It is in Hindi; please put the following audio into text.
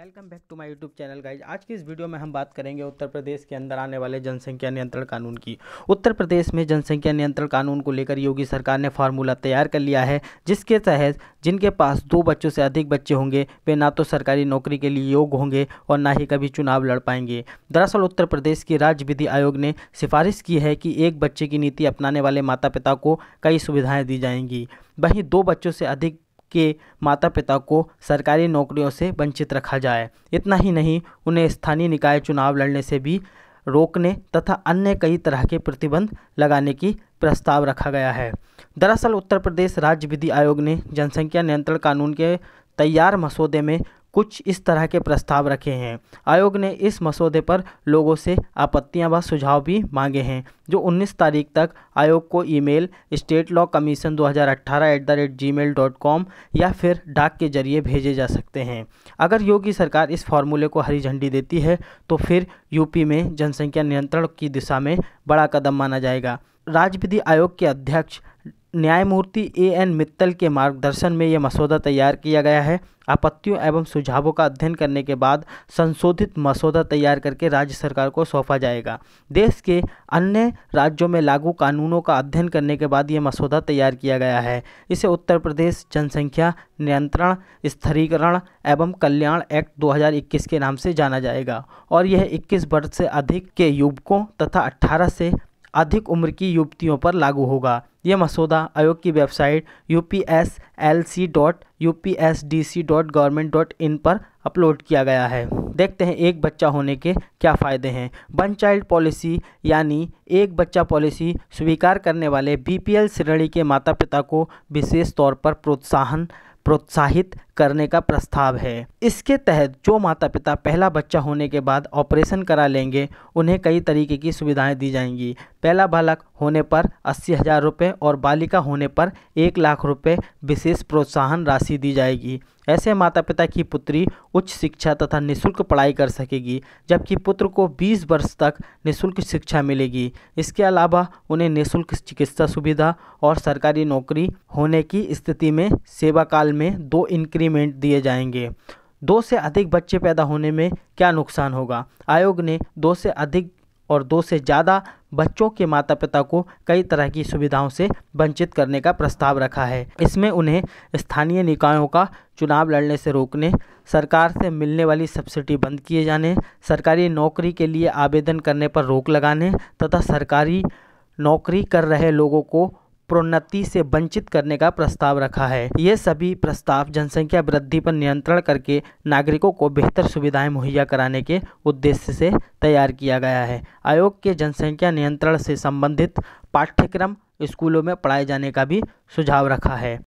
welcome back to my YouTube channel guys आज की इस वीडियो में हम बात करेंगे उत्तर प्रदेश के अंदर आने वाले जनसंख्या नियंत्रण कानून की उत्तर प्रदेश में जनसंख्या नियंत्रण कानून को लेकर योगी सरकार ने फार्मूला तैयार कर लिया है जिसके तहत जिनके पास दो बच्चों से अधिक बच्चे होंगे वे ना तो सरकारी नौकरी के लिए योग्य होंगे और ना ही कभी चुनाव लड़ पाएंगे दरअसल उत्तर प्रदेश की राज्य विधि आयोग ने सिफारिश की है कि एक बच्चे की नीति अपनाने वाले माता पिता को कई सुविधाएँ दी जाएंगी वहीं दो बच्चों से अधिक के माता पिता को सरकारी नौकरियों से वंचित रखा जाए इतना ही नहीं उन्हें स्थानीय निकाय चुनाव लड़ने से भी रोकने तथा अन्य कई तरह के प्रतिबंध लगाने की प्रस्ताव रखा गया है दरअसल उत्तर प्रदेश राज्य विधि आयोग ने जनसंख्या नियंत्रण कानून के तैयार मसौदे में कुछ इस तरह के प्रस्ताव रखे हैं आयोग ने इस मसौदे पर लोगों से आपत्तियां व सुझाव भी मांगे हैं जो 19 तारीख तक आयोग को ईमेल स्टेट लॉ कमीशन दो at the rate G mail dot com या फिर डाक के जरिए भेजे जा सकते हैं अगर योगी सरकार इस फार्मूले को हरी झंडी देती है तो फिर यूपी में जनसंख्या नियंत्रण की दिशा में बड़ा कदम माना जाएगा राज्य विधि आयोग के अध्यक्ष न्यायमूर्ति ए एन मित्तल के मार्गदर्शन में यह मसौदा तैयार किया गया है आपत्तियों एवं सुझावों का अध्ययन करने के बाद संशोधित मसौदा तैयार करके राज्य सरकार को सौंपा जाएगा देश के अन्य राज्यों में लागू कानूनों का अध्ययन करने के बाद यह मसौदा तैयार किया गया है इसे उत्तर प्रदेश जनसंख्या नियंत्रण स्थिरीकरण एवं कल्याण एक्ट 2021 के नाम से जाना जाएगा और यह 21 वर्ष से अधिक के युवकों तथा 18 से अधिक उम्र की युवतियों पर लागू होगा ये मसौदा आयोग की website U P S L C dot U P S D C dot government dot in पर अपलोड किया गया है देखते हैं एक बच्चा होने के क्या फ़ायदे हैं वन चाइल्ड पॉलिसी यानी एक बच्चा पॉलिसी स्वीकार करने वाले बीपीएल श्रेणी के माता पिता को विशेष तौर पर प्रोत्साहन प्रोत्साहित करने का प्रस्ताव है इसके तहत जो माता पिता पहला बच्चा होने के बाद ऑपरेशन करा लेंगे उन्हें कई तरीके की सुविधाएं दी जाएंगी पहला बालक होने पर अस्सी हज़ार रुपये और बालिका होने पर एक लाख रुपये विशेष प्रोत्साहन राशि दी जाएगी ऐसे माता पिता की पुत्री उच्च शिक्षा तथा निःशुल्क पढ़ाई कर सकेगी जबकि पुत्र को 20 वर्ष तक निःशुल्क शिक्षा मिलेगी इसके अलावा उन्हें निःशुल्क चिकित्सा सुविधा और सरकारी नौकरी होने की स्थिति में सेवाकाल में दो इंक्रीमेंट सप्लीमेंट दिए जाएंगे दो से अधिक बच्चे पैदा होने में क्या नुकसान होगा आयोग ने दो से अधिक और दो से ज़्यादा बच्चों के माता पिता को कई तरह की सुविधाओं से वंचित करने का प्रस्ताव रखा है इसमें उन्हें स्थानीय निकायों का चुनाव लड़ने से रोकने सरकार से मिलने वाली सब्सिडी बंद किए जाने सरकारी नौकरी के लिए आवेदन करने पर रोक लगाने तथा सरकारी नौकरी कर रहे लोगों को प्रोन्नति से वंचित करने का प्रस्ताव रखा है ये सभी प्रस्ताव जनसंख्या वृद्धि पर नियंत्रण करके नागरिकों को बेहतर सुविधाएं मुहैया कराने के उद्देश्य से तैयार किया गया है आयोग के जनसंख्या नियंत्रण से संबंधित पाठ्यक्रम स्कूलों में पढ़ाए जाने का भी सुझाव रखा है